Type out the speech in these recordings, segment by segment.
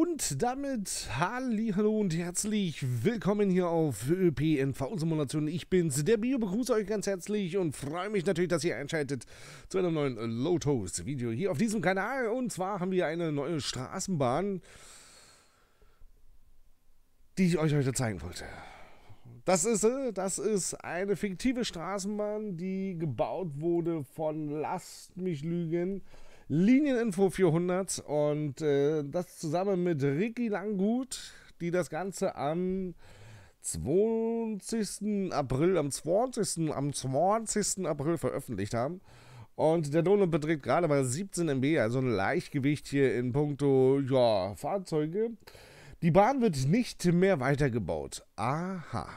Und damit hallo und herzlich willkommen hier auf ÖPNV-Simulation. Ich bin's, der Bio, begrüße euch ganz herzlich und freue mich natürlich, dass ihr einschaltet zu einem neuen Low-Toast-Video hier auf diesem Kanal. Und zwar haben wir eine neue Straßenbahn, die ich euch heute zeigen wollte. Das ist, äh, das ist eine fiktive Straßenbahn, die gebaut wurde von, lasst mich lügen, Linieninfo 400 und äh, das zusammen mit Ricky Langgut, die das Ganze am 20. April, am 20. am 20. April veröffentlicht haben. Und der Donut beträgt gerade mal 17 MB, also ein Leichtgewicht hier in puncto ja, Fahrzeuge. Die Bahn wird nicht mehr weitergebaut. Aha.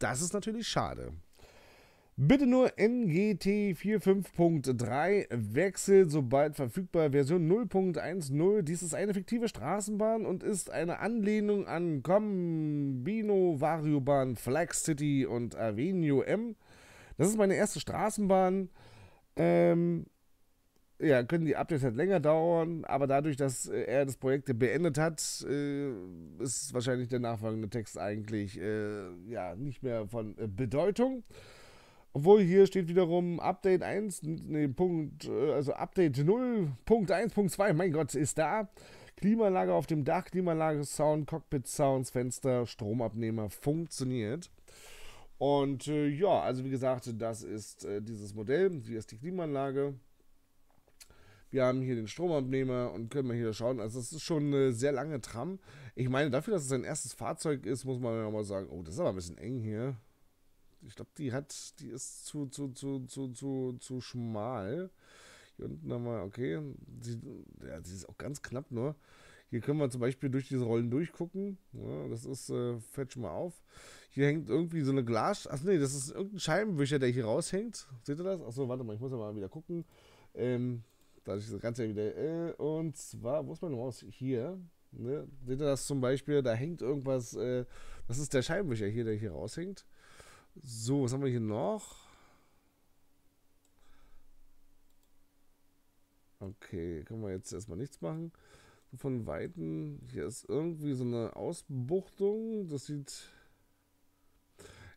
Das ist natürlich schade. Bitte nur NGT 45.3 wechselt, sobald verfügbar, Version 0.10. Dies ist eine fiktive Straßenbahn und ist eine Anlehnung an Combino Variobahn Flag City und Avenue M. Das ist meine erste Straßenbahn. Ähm, ja, können die Updates halt länger dauern, aber dadurch, dass äh, er das Projekt beendet hat, äh, ist wahrscheinlich der nachfolgende Text eigentlich äh, ja, nicht mehr von äh, Bedeutung. Obwohl hier steht wiederum Update 1, nee, Punkt, äh, also Update 0.1.2, mein Gott, ist da. Klimaanlage auf dem Dach, Klimaanlage Sound, Cockpit Sounds, Fenster, Stromabnehmer funktioniert. Und äh, ja, also wie gesagt, das ist äh, dieses Modell. Hier ist die Klimaanlage. Wir haben hier den Stromabnehmer und können mal hier schauen. Also es ist schon eine äh, sehr lange Tram. Ich meine, dafür, dass es sein erstes Fahrzeug ist, muss man ja mal sagen, oh, das ist aber ein bisschen eng hier. Ich glaube, die hat, die ist zu, zu, zu, zu, zu, zu schmal. Hier unten haben wir, okay, die, ja, die ist auch ganz knapp nur. Ne? Hier können wir zum Beispiel durch diese Rollen durchgucken. Ja, ne? das ist, äh, fällt schon mal auf. Hier hängt irgendwie so eine Glas... Ach nee, das ist irgendein Scheibenwischer, der hier raushängt. Seht ihr das? Achso, warte mal, ich muss ja mal wieder gucken. Ähm, da ist das Ganze wieder... Äh, und zwar, wo ist meine Maus? Hier. Ne? Seht ihr das zum Beispiel? Da hängt irgendwas... Äh, das ist der Scheibenwischer hier, der hier raushängt. So, was haben wir hier noch? Okay, können wir jetzt erstmal nichts machen. Von Weitem, hier ist irgendwie so eine Ausbuchtung. Das sieht...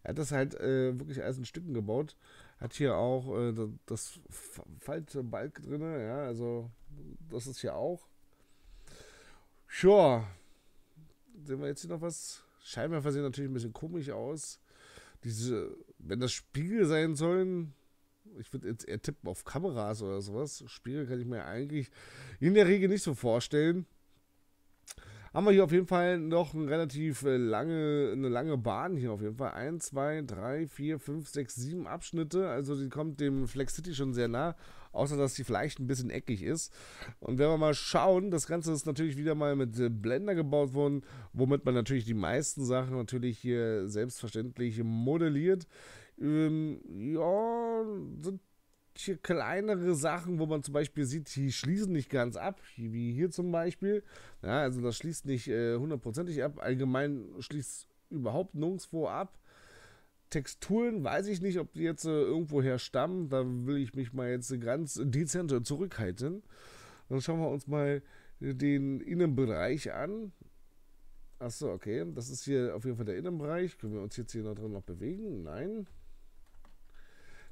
Er hat das halt äh, wirklich alles in Stücken gebaut. Hat hier auch äh, das falsche drin. Ja, also das ist hier auch. Sure. Sehen wir jetzt hier noch was? Scheinbar versehen natürlich ein bisschen komisch aus diese, wenn das Spiegel sein sollen, ich würde jetzt eher tippen auf Kameras oder sowas. Spiegel kann ich mir eigentlich in der Regel nicht so vorstellen haben wir hier auf jeden Fall noch eine relativ äh, lange, eine lange Bahn hier auf jeden Fall. 1, 2, 3, 4, 5, 6, 7 Abschnitte. Also die kommt dem Flex City schon sehr nah, außer dass sie vielleicht ein bisschen eckig ist. Und wenn wir mal schauen, das Ganze ist natürlich wieder mal mit äh, Blender gebaut worden, womit man natürlich die meisten Sachen natürlich hier selbstverständlich modelliert. Ähm, ja, sind hier kleinere Sachen, wo man zum Beispiel sieht, die schließen nicht ganz ab, wie hier zum Beispiel. Ja, also das schließt nicht äh, hundertprozentig äh, ab. Allgemein schließt es überhaupt nirgendwo ab. Texturen weiß ich nicht, ob die jetzt äh, irgendwoher stammen. Da will ich mich mal jetzt ganz dezent zurückhalten. Dann schauen wir uns mal den Innenbereich an. Achso, okay. Das ist hier auf jeden Fall der Innenbereich. Können wir uns jetzt hier noch drin noch bewegen? Nein.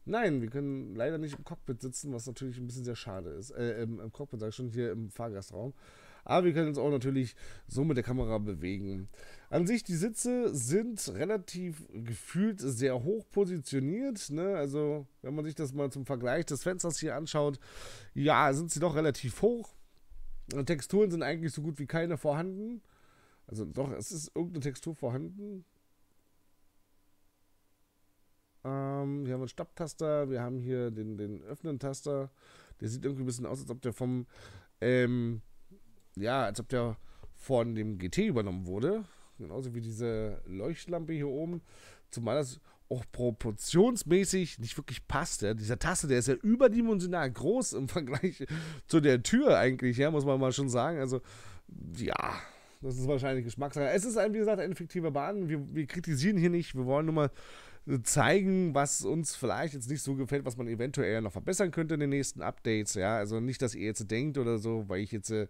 Nein, wir können leider nicht im Cockpit sitzen, was natürlich ein bisschen sehr schade ist. Äh, im, im, Cockpit, sag ich schon, hier im Fahrgastraum. Aber wir können uns auch natürlich so mit der Kamera bewegen. An sich, die Sitze sind relativ gefühlt sehr hoch positioniert. Ne? Also, wenn man sich das mal zum Vergleich des Fensters hier anschaut, ja, sind sie doch relativ hoch. Texturen sind eigentlich so gut wie keine vorhanden. Also doch, es ist irgendeine Textur vorhanden. Ähm, hier haben wir einen Stopptaster, wir haben hier den, den Öffnen-Taster. Der sieht irgendwie ein bisschen aus, als ob der vom, ähm, ja, als ob der von dem GT übernommen wurde. Genauso wie diese Leuchtlampe hier oben. Zumal das auch proportionsmäßig nicht wirklich passt. Ja. Dieser Taster, der ist ja überdimensional groß im Vergleich zu der Tür eigentlich, ja, muss man mal schon sagen. Also, ja, das ist wahrscheinlich Geschmackssache. Es ist, ein, wie gesagt, ein fiktiver Bahn. Wir, wir kritisieren hier nicht. Wir wollen nur mal zeigen, was uns vielleicht jetzt nicht so gefällt, was man eventuell noch verbessern könnte in den nächsten Updates. Ja, also nicht, dass ihr jetzt denkt oder so, weil ich jetzt äh,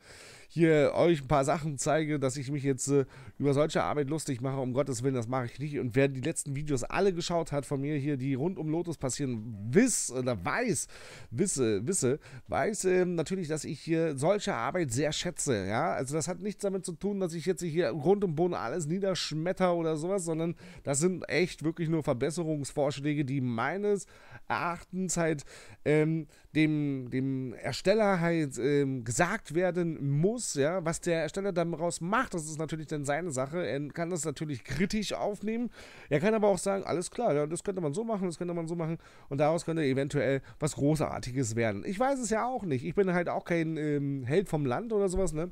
hier euch ein paar Sachen zeige, dass ich mich jetzt äh, über solche Arbeit lustig mache. Um Gottes Willen, das mache ich nicht. Und wer die letzten Videos alle geschaut hat von mir hier, die rund um Lotus passieren, wiss oder weiß, wisse, wisse, weiß äh, natürlich, dass ich hier solche Arbeit sehr schätze. Ja, also das hat nichts damit zu tun, dass ich jetzt hier rund um Boden alles niederschmetter oder sowas, sondern das sind echt wirklich nur Verbesserungen Verbesserungsvorschläge, die meines Erachtens halt ähm, dem, dem Ersteller halt ähm, gesagt werden muss, ja, was der Ersteller daraus macht, das ist natürlich dann seine Sache. Er kann das natürlich kritisch aufnehmen. Er kann aber auch sagen, alles klar, ja, das könnte man so machen, das könnte man so machen und daraus könnte eventuell was Großartiges werden. Ich weiß es ja auch nicht. Ich bin halt auch kein ähm, Held vom Land oder sowas, ne?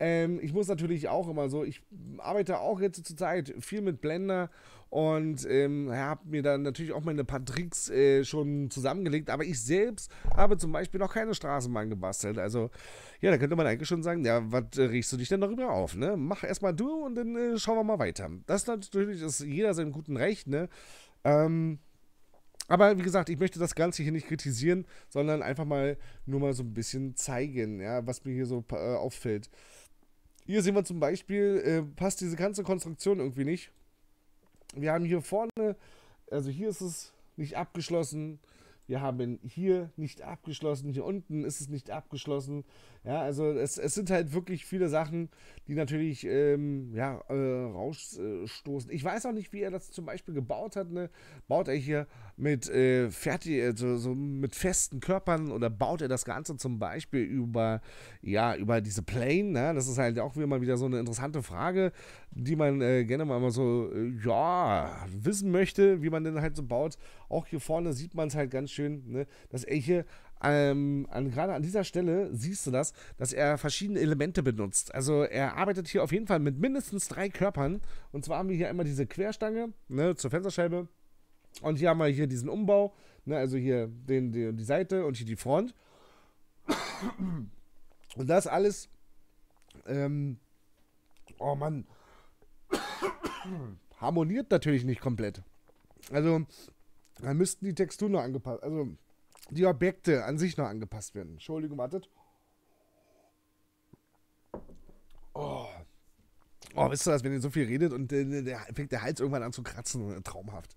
Ähm, ich muss natürlich auch immer so, ich arbeite auch jetzt zur Zeit viel mit Blender und ähm, habe mir dann natürlich auch meine paar Tricks äh, schon zusammengelegt, aber ich selbst habe zum Beispiel noch keine Straßenbahn gebastelt. Also ja, da könnte man eigentlich schon sagen, ja, was äh, riechst du dich denn darüber auf? Ne? Mach erstmal du und dann äh, schauen wir mal weiter. Das natürlich ist jeder seinem guten Recht, ne? Ähm, aber wie gesagt, ich möchte das Ganze hier nicht kritisieren, sondern einfach mal nur mal so ein bisschen zeigen, ja, was mir hier so äh, auffällt. Hier sehen wir zum Beispiel, äh, passt diese ganze Konstruktion irgendwie nicht. Wir haben hier vorne, also hier ist es nicht abgeschlossen wir haben hier nicht abgeschlossen, hier unten ist es nicht abgeschlossen. Ja, also es, es sind halt wirklich viele Sachen, die natürlich ähm, ja, äh, rausstoßen. Ich weiß auch nicht, wie er das zum Beispiel gebaut hat. Ne? Baut er hier mit, äh, fertig, also so mit festen Körpern oder baut er das Ganze zum Beispiel über, ja, über diese Plane? Ne? Das ist halt auch wieder mal wieder so eine interessante Frage, die man äh, gerne mal so, äh, ja, wissen möchte, wie man denn halt so baut. Auch hier vorne sieht man es halt ganz schön, ne, dass er hier ähm, an, gerade an dieser Stelle siehst du das, dass er verschiedene Elemente benutzt. Also er arbeitet hier auf jeden Fall mit mindestens drei Körpern. Und zwar haben wir hier einmal diese Querstange ne, zur Fensterscheibe. Und hier haben wir hier diesen Umbau, ne, also hier den, den, die Seite und hier die Front. Und das alles. Ähm, oh Mann. harmoniert natürlich nicht komplett. Also dann müssten die Texturen noch angepasst, also die Objekte an sich noch angepasst werden. Entschuldigung, wartet. Oh. Oh, wisst ihr das, wenn ihr so viel redet und äh, der, fängt der Hals irgendwann an zu kratzen, äh, traumhaft.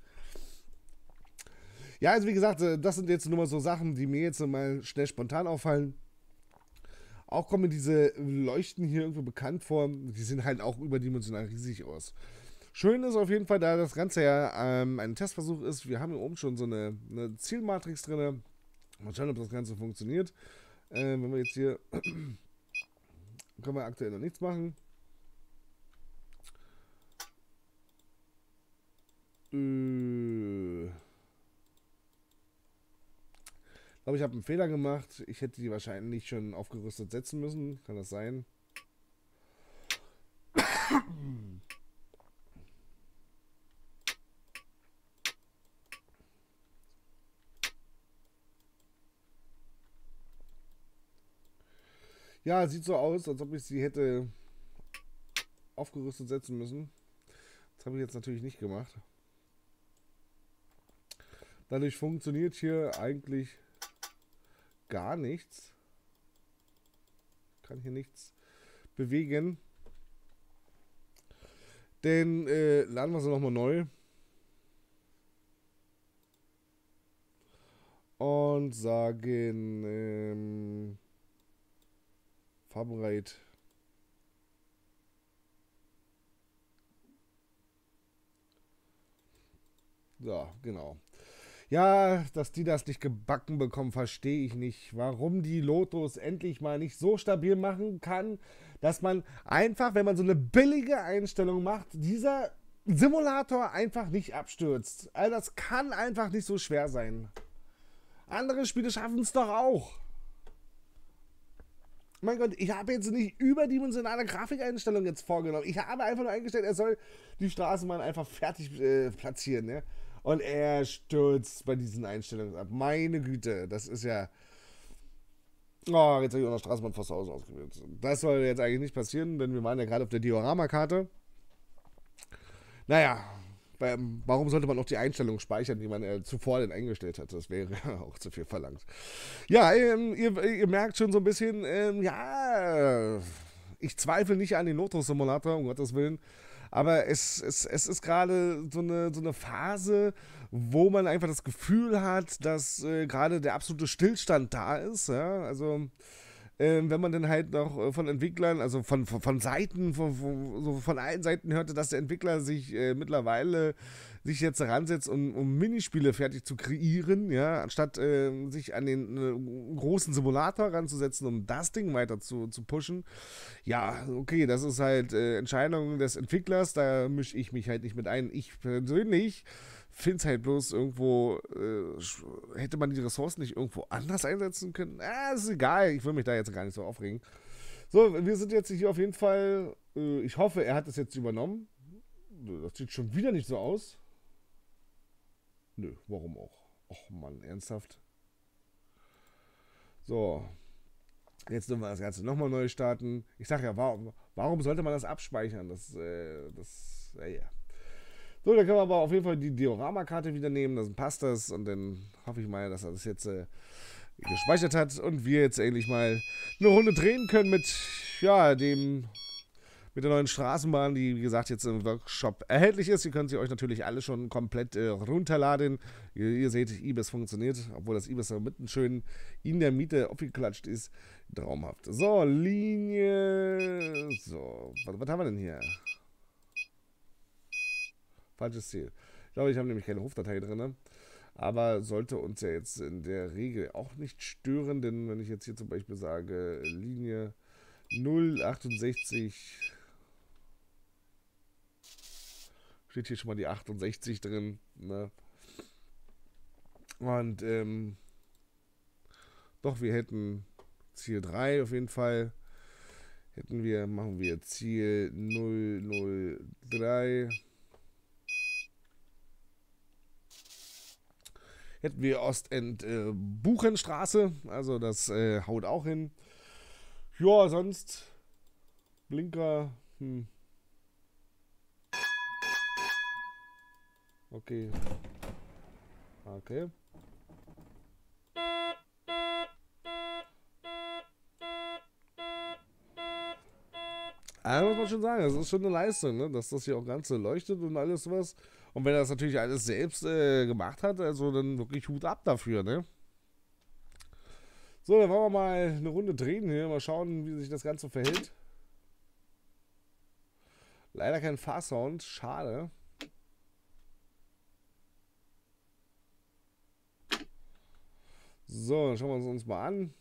Ja, also wie gesagt, äh, das sind jetzt nur mal so Sachen, die mir jetzt mal schnell spontan auffallen. Auch kommen diese Leuchten hier irgendwo bekannt vor. Die sehen halt auch überdimensional riesig aus. Schön ist auf jeden Fall, da das Ganze ja ähm, ein Testversuch ist. Wir haben hier oben schon so eine, eine Zielmatrix drin. Mal schauen, ob das Ganze funktioniert. Äh, wenn wir jetzt hier... können wir aktuell noch nichts machen. Äh, glaube, ich habe einen Fehler gemacht. Ich hätte die wahrscheinlich schon aufgerüstet setzen müssen. Kann das sein? Ja, sieht so aus, als ob ich sie hätte aufgerüstet setzen müssen. Das habe ich jetzt natürlich nicht gemacht. Dadurch funktioniert hier eigentlich gar nichts. Ich Kann hier nichts bewegen. Denn äh, laden wir sie nochmal neu. Und sagen, ähm, Fahrbereit. So, genau. Ja, dass die das nicht gebacken bekommen, verstehe ich nicht. Warum die Lotus endlich mal nicht so stabil machen kann, dass man einfach, wenn man so eine billige Einstellung macht, dieser Simulator einfach nicht abstürzt. Also das kann einfach nicht so schwer sein. Andere Spiele schaffen es doch auch mein Gott, ich habe jetzt nicht überdimensionale Grafikeinstellungen jetzt vorgenommen. Ich habe einfach nur eingestellt, er soll die Straßenbahn einfach fertig äh, platzieren, ne? Und er stürzt bei diesen Einstellungen ab. Meine Güte, das ist ja. Oh, jetzt habe ich auch noch Straßenbahn fast Hause ausgewählt. Das soll jetzt eigentlich nicht passieren, denn wir waren ja gerade auf der Dioramakarte. Naja, warum sollte man auch die Einstellung speichern, die man äh, zuvor denn eingestellt hat? Das wäre auch zu viel verlangt. Ja, ähm, ihr, ihr, merkt schon so ein bisschen, ähm, ja, ich zweifle nicht an den Notruf-Simulator, um Gottes Willen. Aber es, es, es ist gerade so eine, so eine Phase, wo man einfach das Gefühl hat, dass äh, gerade der absolute Stillstand da ist. Ja? Also äh, wenn man dann halt noch äh, von Entwicklern, also von, von, von Seiten, von, von, so von allen Seiten hörte, dass der Entwickler sich äh, mittlerweile sich jetzt heransetzt, um, um Minispiele fertig zu kreieren, ja, anstatt äh, sich an den äh, großen Simulator ranzusetzen, um das Ding weiter zu, zu pushen. Ja, okay, das ist halt äh, Entscheidung des Entwicklers, da mische ich mich halt nicht mit ein. Ich persönlich finde es halt bloß irgendwo, äh, hätte man die Ressourcen nicht irgendwo anders einsetzen können? Äh, ist egal, ich will mich da jetzt gar nicht so aufregen. So, wir sind jetzt hier auf jeden Fall, äh, ich hoffe, er hat es jetzt übernommen. Das sieht schon wieder nicht so aus. Nö, warum auch? Och Mann, ernsthaft? So, Jetzt dürfen wir das Ganze nochmal neu starten. Ich sage ja, warum, warum sollte man das abspeichern? Das, äh, das, naja. Äh, so, dann können wir aber auf jeden Fall die Diorama-Karte wieder nehmen, dann passt das und dann hoffe ich mal, dass er das jetzt äh, gespeichert hat und wir jetzt endlich mal eine Runde drehen können mit, ja, dem mit der neuen Straßenbahn, die wie gesagt jetzt im Workshop erhältlich ist. Ihr könnt sie euch natürlich alle schon komplett äh, runterladen. Ihr, ihr, seht, Ibis funktioniert, obwohl das Ibis da mitten schön in der Miete aufgeklatscht ist. Traumhaft. So, Linie. So, was, was haben wir denn hier? Falsches Ziel. Ich glaube, ich habe nämlich keine Hofdatei drin. Ne? Aber sollte uns ja jetzt in der Regel auch nicht stören, denn wenn ich jetzt hier zum Beispiel sage, Linie 068 steht hier schon mal die 68 drin. Ne? Und ähm, doch, wir hätten Ziel 3 auf jeden Fall. Hätten wir, machen wir Ziel 003. hätten wir Ostend äh, Buchenstraße. Also das äh, haut auch hin. Ja, sonst Blinker. Hm. Okay. Okay. Aber muss man schon sagen, das ist schon eine Leistung, ne? dass das hier auch ganz leuchtet und alles was. Und wenn er das natürlich alles selbst äh, gemacht hat, also dann wirklich Hut ab dafür, ne? So, dann wollen wir mal eine Runde drehen hier. Mal schauen, wie sich das Ganze verhält. Leider kein Fahrsound. Schade. So, dann schauen wir uns uns mal an.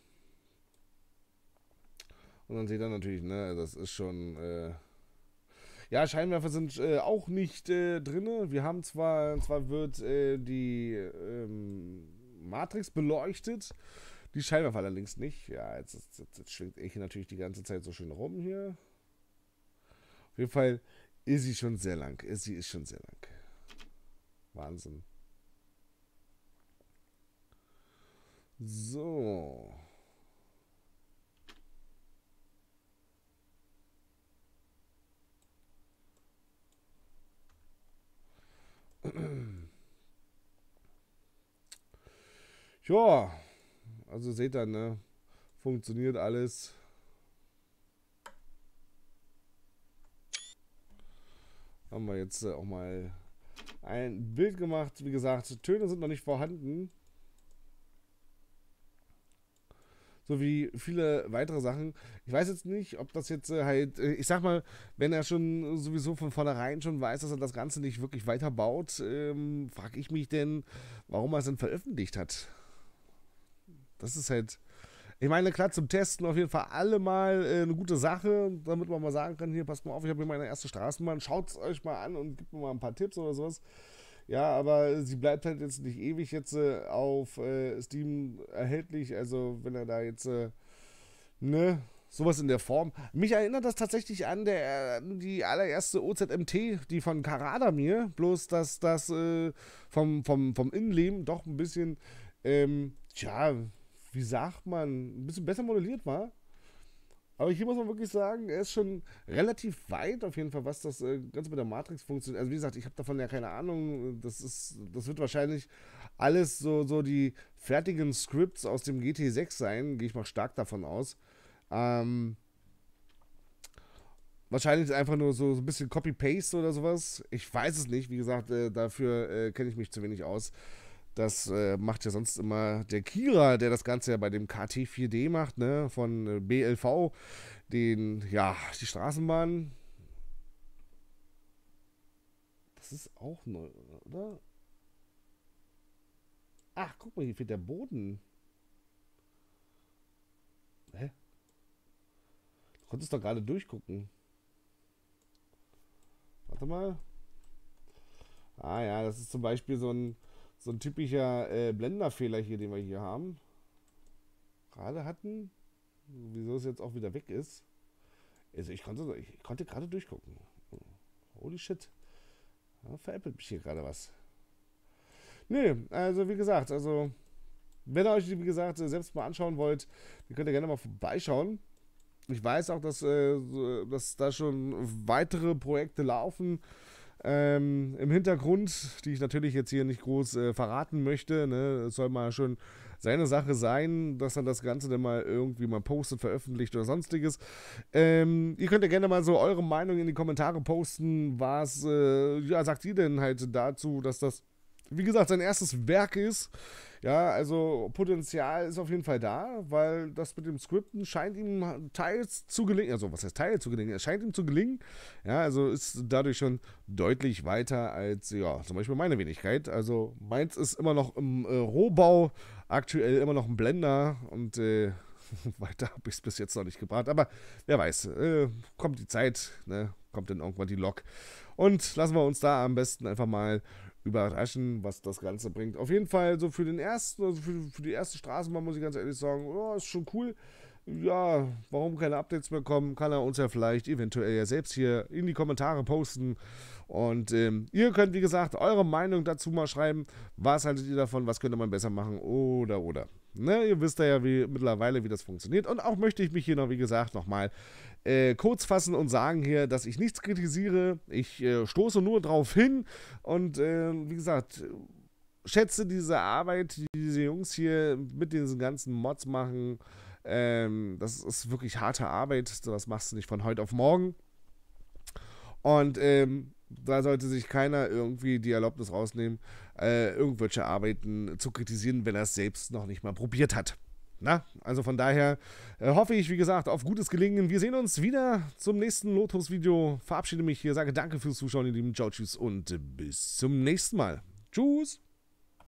Und dann seht ihr natürlich, ne, das ist schon... Äh ja, Scheinwerfer sind äh, auch nicht äh, drin. Wir haben zwar, zwar wird äh, die ähm, Matrix beleuchtet, die Scheinwerfer allerdings nicht. Ja, jetzt, jetzt, jetzt schwingt ich natürlich die ganze Zeit so schön rum hier. Auf jeden Fall ist sie schon sehr lang. Ist sie ist schon sehr lang. Wahnsinn. So. Ja, also seht ihr, ne? Funktioniert alles. Haben wir jetzt äh, auch mal ein Bild gemacht. Wie gesagt, Töne sind noch nicht vorhanden. so wie viele weitere Sachen. Ich weiß jetzt nicht, ob das jetzt äh, halt, äh, ich sag mal, wenn er schon sowieso von vornherein schon weiß, dass er das Ganze nicht wirklich weiterbaut, ähm, frage ich mich denn, warum er es denn veröffentlicht hat. Das ist halt. Ich meine, klar, zum Testen auf jeden Fall alle mal äh, eine gute Sache, damit man mal sagen kann, hier, passt mal auf, ich habe hier meine erste Straßenbahn, schaut es euch mal an und gibt mir mal ein paar Tipps oder sowas. Ja, aber sie bleibt halt jetzt nicht ewig jetzt äh, auf äh, Steam erhältlich. Also wenn er da jetzt, äh, ne, sowas in der Form. Mich erinnert das tatsächlich an der, die allererste OZMT, die von Karada mir, bloß dass das äh, vom, vom, vom Innenleben doch ein bisschen, ähm, tja, wie sagt man, ein bisschen besser modelliert war. Aber hier muss man wirklich sagen, er ist schon relativ weit auf jeden Fall, was das äh, Ganze mit der Matrix funktioniert. Also wie gesagt, ich habe davon ja keine Ahnung. Das ist, das wird wahrscheinlich alles so, so die fertigen Scripts aus dem GT6 sein, gehe ich mal stark davon aus. Ähm, wahrscheinlich ist einfach nur so, so ein bisschen Copy-Paste oder sowas. Ich weiß es nicht, wie gesagt, äh, dafür äh, kenne ich mich zu wenig aus. Das äh, macht ja sonst immer der Kira, der das Ganze ja bei dem KT4D macht, ne, von äh, BLV, den, ja, die Straßenbahn. Das ist auch neu, oder? Ach, guck mal, hier fehlt der Boden. Hä? Du konntest doch gerade durchgucken. Warte mal. Ah ja, das ist zum Beispiel so ein so ein typischer äh, Blenderfehler hier, den wir hier haben. Gerade hatten. Wieso es jetzt auch wieder weg ist. Also ich konnte, ich konnte gerade durchgucken. Holy shit. Ja, veräppelt mich hier gerade was. Nee, also wie gesagt, also wenn ihr euch, wie gesagt, äh, selbst mal anschauen wollt, dann könnt ihr gerne mal vorbeischauen. Ich weiß auch, dass, äh, dass da schon weitere Projekte laufen ähm, im Hintergrund, die ich natürlich jetzt hier nicht groß äh, verraten möchte. Ne? soll mal schon seine Sache sein, dass er das Ganze dann mal irgendwie mal postet, veröffentlicht oder sonstiges. Ähm, ihr könnt ja gerne mal so eure Meinung in die Kommentare posten. Was äh, ja, sagt ihr denn halt dazu, dass das wie gesagt, sein erstes Werk ist. Ja, also Potenzial ist auf jeden Fall da, weil das mit dem Skripten scheint ihm teils zu gelingen. Also, was heißt teils zu gelingen? Es scheint ihm zu gelingen. Ja, also ist dadurch schon deutlich weiter als, ja, zum Beispiel meine Wenigkeit. Also, meins ist immer noch im äh, Rohbau, aktuell immer noch ein Blender und, äh, weiter habe ich es bis jetzt noch nicht gebracht. Aber wer weiß, äh, kommt die Zeit, ne? kommt dann irgendwann die Lok. Und lassen wir uns da am besten einfach mal überraschen, was das Ganze bringt. Auf jeden Fall, so für den ersten, also für, für die erste Straßenbahn muss ich ganz ehrlich sagen, oh, ist schon cool. Ja, warum keine Updates mehr kommen, kann er uns ja vielleicht eventuell ja selbst hier in die Kommentare posten. Und ähm, ihr könnt, wie gesagt, eure Meinung dazu mal schreiben. Was haltet ihr davon? Was könnte man besser machen? Oder, oder. Ne, ihr wisst ja wie, mittlerweile, wie das funktioniert. Und auch möchte ich mich hier noch, wie gesagt, nochmal äh, kurz fassen und sagen hier, dass ich nichts kritisiere. Ich äh, stoße nur drauf hin. Und äh, wie gesagt, schätze diese Arbeit, die diese Jungs hier mit diesen ganzen Mods machen. Ähm, das ist wirklich harte Arbeit. Das machst du nicht von heute auf morgen. Und ähm, da sollte sich keiner irgendwie die Erlaubnis rausnehmen, äh, irgendwelche Arbeiten zu kritisieren, wenn er es selbst noch nicht mal probiert hat. Na, also von daher äh, hoffe ich, wie gesagt, auf gutes Gelingen. Wir sehen uns wieder zum nächsten Lotus-Video. Verabschiede mich hier, sage danke fürs Zuschauen, ihr Lieben. Ciao, tschüss und bis zum nächsten Mal. Tschüss!